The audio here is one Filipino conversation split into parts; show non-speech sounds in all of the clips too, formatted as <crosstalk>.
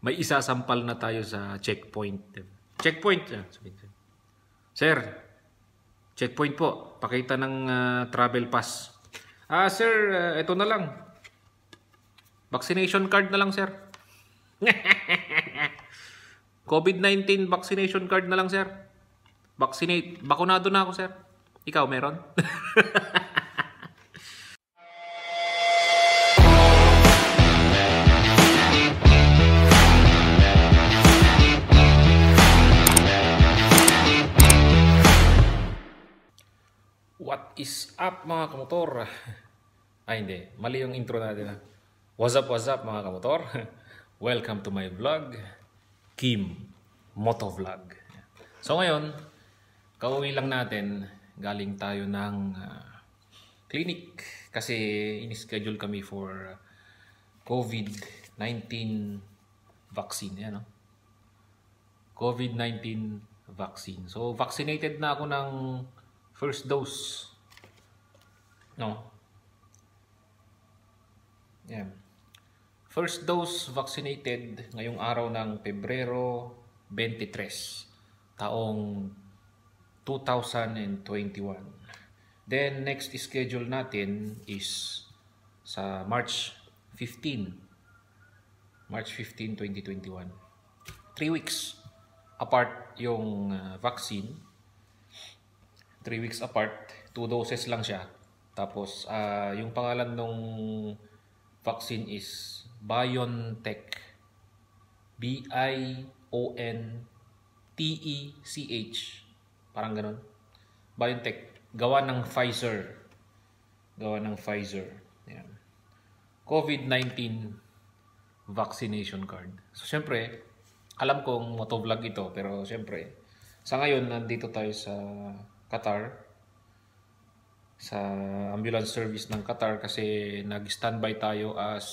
may isasampal na tayo sa checkpoint. Checkpoint. Ah, sir, checkpoint po. Pakita ng uh, travel pass. Ah, sir, uh, ah, ito na lang. Vaccination card na lang, sir. <laughs> COVID-19 vaccination card na lang, sir. Vaccinate. Bakunado na ako, sir. Ikaw, meron? <laughs> is up mga kamotor? Ay hindi, mali yung intro natin ha. What's up, what's up mga kamotor? <laughs> Welcome to my vlog, Kim Moto Vlog So ngayon, kauwi lang natin, galing tayo ng uh, clinic kasi in-schedule kami for ah, COVID-19 vaccine. Yan, no? COVID-19 vaccine. So vaccinated na ako ng first dose No. Yan. First dose vaccinated ngayong araw ng Pebrero 23, taong 2021. Then next schedule natin is sa March 15. March 15, 2021. 3 weeks apart yung uh, vaccine. 3 weeks apart. 2 doses lang siya. Tapos, uh, yung pangalan ng vaccine is BioNTech. B-I-O-N-T-E-C-H. Parang ganoon. BioNTech. Gawa ng Pfizer. Gawa ng Pfizer. Ayan. COVID-19 vaccination card. So, syempre, alam kong vlog ito, pero syempre, sa ngayon, nandito tayo sa Qatar sa ambulance service ng Qatar kasi nag-standby tayo as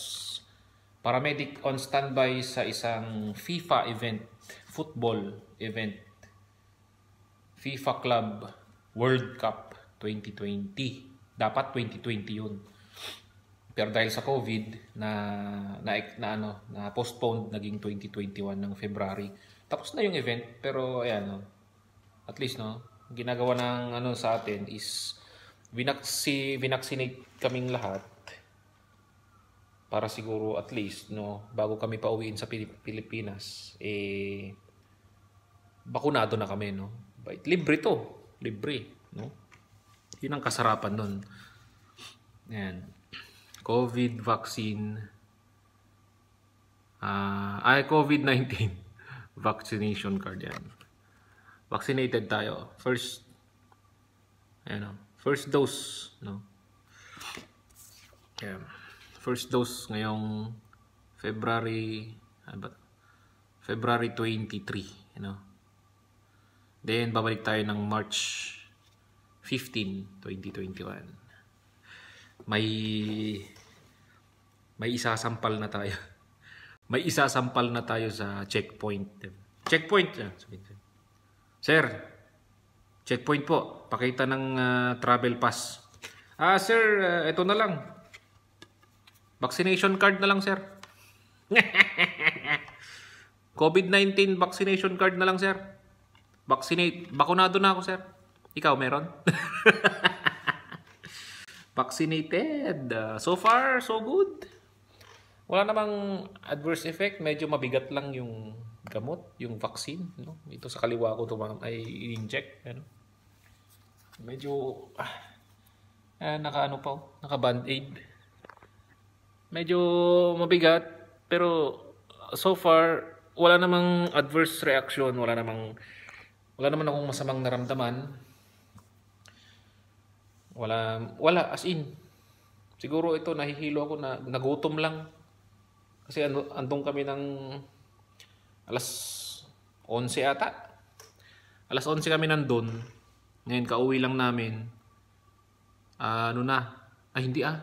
paramedic on standby sa isang FIFA event, football event, FIFA Club World Cup 2020. Dapat 2020 yun. Pero dahil sa COVID na na, na ano, na postponed naging 2021 ng February. Tapos na yung event pero ayan no. At least no, ginagawa ng ano sa atin is binaksi vinaccinate kaming lahat para siguro at least no bago kami pauwiin sa Pilipinas eh bakunado na kami no But, libre to libre no yun ang kasarapan nun Ayan. COVID vaccine uh, ay COVID-19 <laughs> vaccination card yan vaccinated tayo first ayan o no? First dose, no? Yeah. First dose ngayong February ano ba? February 23, you know. Then babalik tayo ng March 15, 2021. May may isasampal na tayo. <laughs> May isasampal na tayo sa checkpoint. Checkpoint. Ah, Sir, Checkpoint po. Pakita ng uh, travel pass. Ah, sir, uh, ah, ito na lang. Vaccination card na lang, sir. <laughs> COVID-19 vaccination card na lang, sir. Vaccinate. Bakunado na ako, sir. Ikaw, meron? <laughs> Vaccinated. Uh, so far, so good. Wala namang adverse effect. Medyo mabigat lang yung gamot, yung vaccine. No? Ito sa kaliwa ko ito ay i inject Ano? Medyo ah, eh, naka ano pa, naka band-aid. Medyo mabigat pero so far wala namang adverse reaction, wala namang wala naman akong masamang naramdaman. Wala wala as in. Siguro ito nahihilo ako na nagutom lang. Kasi ando, andong kami ng alas 11 ata. Alas 11 kami nandun. Ngayon, kauwi lang namin. Uh, ano na? Ay, hindi ah.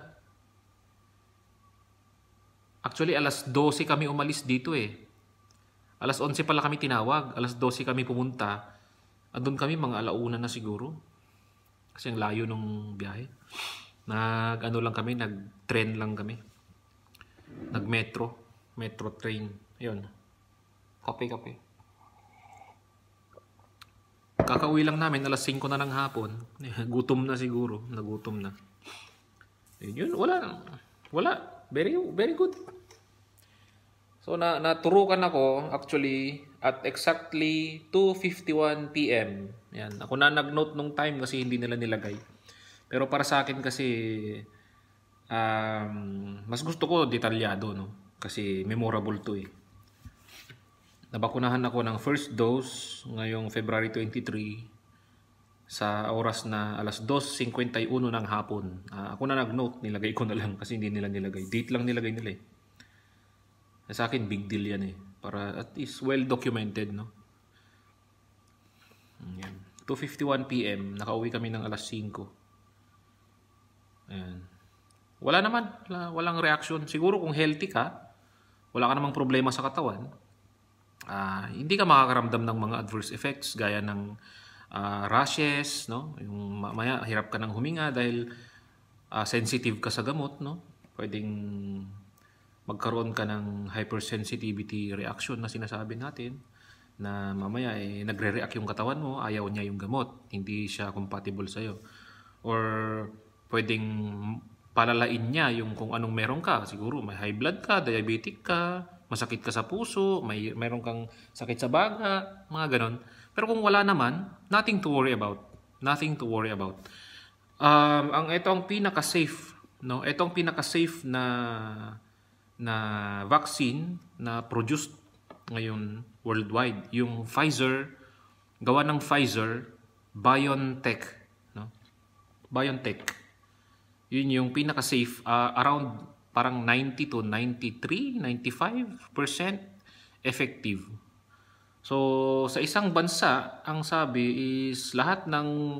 Actually, alas 12 kami umalis dito eh. Alas 11 pala kami tinawag. Alas 12 kami pumunta. Andun ah, kami mga alauna na siguro. Kasi ang layo nung biyahe. Nag ano lang kami, nag train lang kami. Nag metro, metro train. Ayun. Kape kape. Kakauwi lang namin, alas 5 na ng hapon. <laughs> Gutom na siguro, nagutom na. Yun, wala. Wala. Very, very good. So, na naturukan ako, actually, at exactly 2.51 p.m. Yan. Ako na nag-note nung time kasi hindi nila nilagay. Pero para sa akin kasi, um, mas gusto ko detalyado, no? Kasi memorable to eh nabakunahan ako ng first dose ngayong February 23 sa oras na alas 2.51 ng hapon. Uh, ako na nag-note, nilagay ko na lang kasi hindi nila nilagay. Date lang nilagay nila eh. eh sa akin, big deal yan eh. Para at least well documented, no? Ayan. 2.51 p.m. Nakauwi kami ng alas 5. Ayan. Wala naman. Wala, walang reaction. Siguro kung healthy ka, wala ka namang problema sa katawan, uh, hindi ka makakaramdam ng mga adverse effects gaya ng uh, rashes, no? Yung mamaya hirap ka ng huminga dahil uh, sensitive ka sa gamot, no? Pwedeng magkaroon ka ng hypersensitivity reaction na sinasabi natin na mamaya eh, nagre-react yung katawan mo, ayaw niya yung gamot, hindi siya compatible sa iyo Or pwedeng palalain niya yung kung anong meron ka. Siguro may high blood ka, diabetic ka, masakit ka sa puso, may, meron kang sakit sa baga, mga ganon. Pero kung wala naman, nothing to worry about. Nothing to worry about. Um, ang ito ang pinaka-safe, no? Ito pinaka-safe na na vaccine na produced ngayon worldwide, yung Pfizer, gawa ng Pfizer, BioNTech, no? BioNTech. Yun yung pinaka-safe uh, around parang 90 to 93, 95% effective. So, sa isang bansa, ang sabi is lahat ng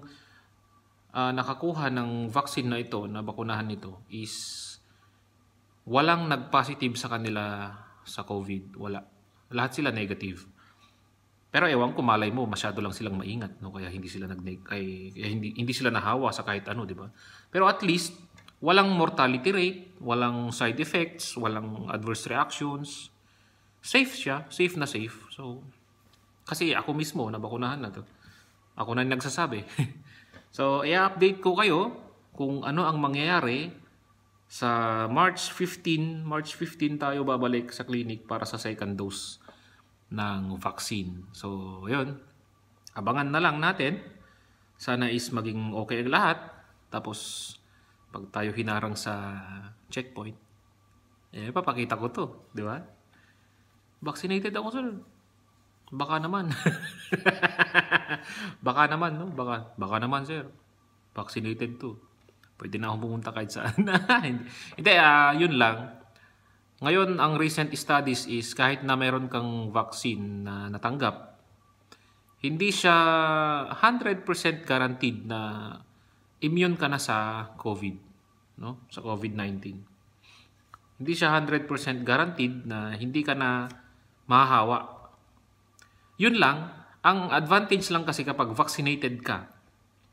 uh, nakakuha ng vaccine na ito, na bakunahan nito, is walang nagpositive sa kanila sa COVID. Wala. Lahat sila negative. Pero ewan ko, malay mo, masyado lang silang maingat, no? kaya hindi sila nag kaya hindi, hindi sila nahawa sa kahit ano, di ba? Pero at least, Walang mortality rate, walang side effects, walang adverse reactions. Safe siya, safe na safe. So, kasi ako mismo, nabakunahan na to. Ako na nagsasabi. <laughs> so, i-update ko kayo kung ano ang mangyayari sa March 15. March 15 tayo babalik sa clinic para sa second dose ng vaccine. So, yun. Abangan na lang natin. Sana is maging okay ang lahat. Tapos, pag tayo hinarang sa checkpoint, eh, papakita ko to, di ba? Vaccinated ako, sir. Baka naman. <laughs> baka naman, no? Baka, baka naman, sir. Vaccinated to. Pwede na akong pumunta kahit saan. <laughs> Hindi, uh, yun lang. Ngayon, ang recent studies is kahit na meron kang vaccine na natanggap, hindi siya 100% guaranteed na immune ka na sa COVID no, sa COVID-19. Hindi siya 100% guaranteed na hindi ka na mahahawa. Yun lang, ang advantage lang kasi kapag vaccinated ka,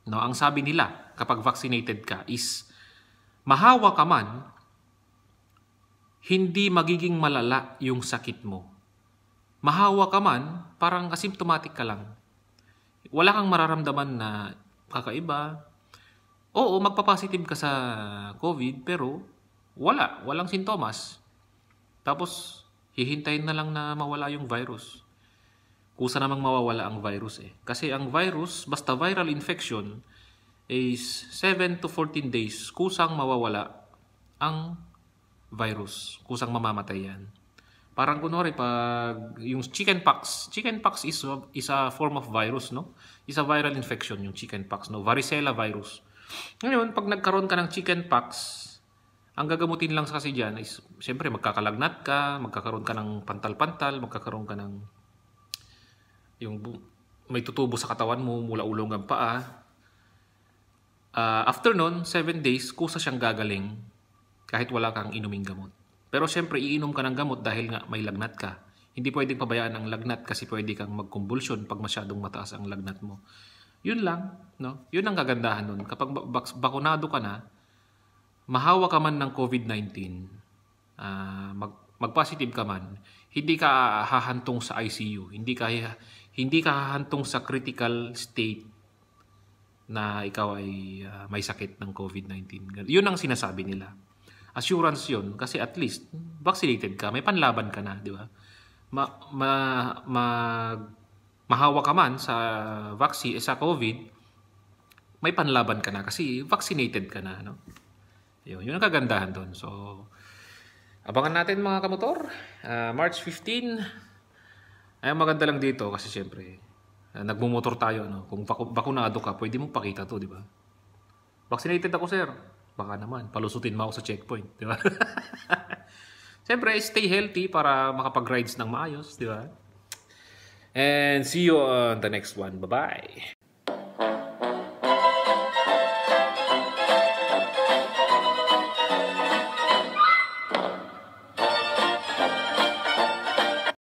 no, ang sabi nila kapag vaccinated ka is mahawa ka man, hindi magiging malala yung sakit mo. Mahawa ka man, parang asymptomatic ka lang. Wala kang mararamdaman na kakaiba, oo, magpa ka sa COVID pero wala, walang sintomas. Tapos hihintayin na lang na mawala yung virus. Kusa namang mawawala ang virus eh. Kasi ang virus, basta viral infection, is 7 to 14 days kusang mawawala ang virus. Kusang mamamatay yan. Parang kunwari pag yung chickenpox, chickenpox is is a form of virus, no? Is a viral infection yung chickenpox, no? Varicella virus. Ngayon, pag nagkaroon ka ng chicken pox, ang gagamutin lang kasi dyan is, siyempre, magkakalagnat ka, magkakaroon ka ng pantal-pantal, magkakaroon ka ng yung may tutubo sa katawan mo mula ulo hanggang paa. Uh, after nun, 7 days, kusa siyang gagaling kahit wala kang inuming gamot. Pero siyempre, iinom ka ng gamot dahil nga may lagnat ka. Hindi pwedeng pabayaan ang lagnat kasi pwede kang magkumbulsyon pag masyadong mataas ang lagnat mo. Yun lang, no? Yun ang kagandahan nun. Kapag bakunado ka na, mahawa ka man ng COVID-19, uh, ah, mag mag-positive ka man, hindi ka hahantong sa ICU, hindi ka hindi ka hahantong sa critical state na ikaw ay uh, may sakit ng COVID-19. Yun ang sinasabi nila. Assurance yun kasi at least vaccinated ka, may panlaban ka na, di ba? Ma, ma, mag mahawa ka man sa vaccine, eh, sa COVID, may panlaban ka na kasi vaccinated ka na. No? Yun, yun ang kagandahan doon. So, abangan natin mga kamotor. Uh, March 15, ay maganda lang dito kasi siyempre uh, ah, nagmumotor tayo. No? Kung baku bakunado ka, pwede mo pakita to, di ba? Vaccinated ako, sir. Baka naman, palusutin mo ako sa checkpoint, di ba? siyempre, <laughs> stay healthy para makapag-rides ng maayos, di ba? and see you on the next one bye bye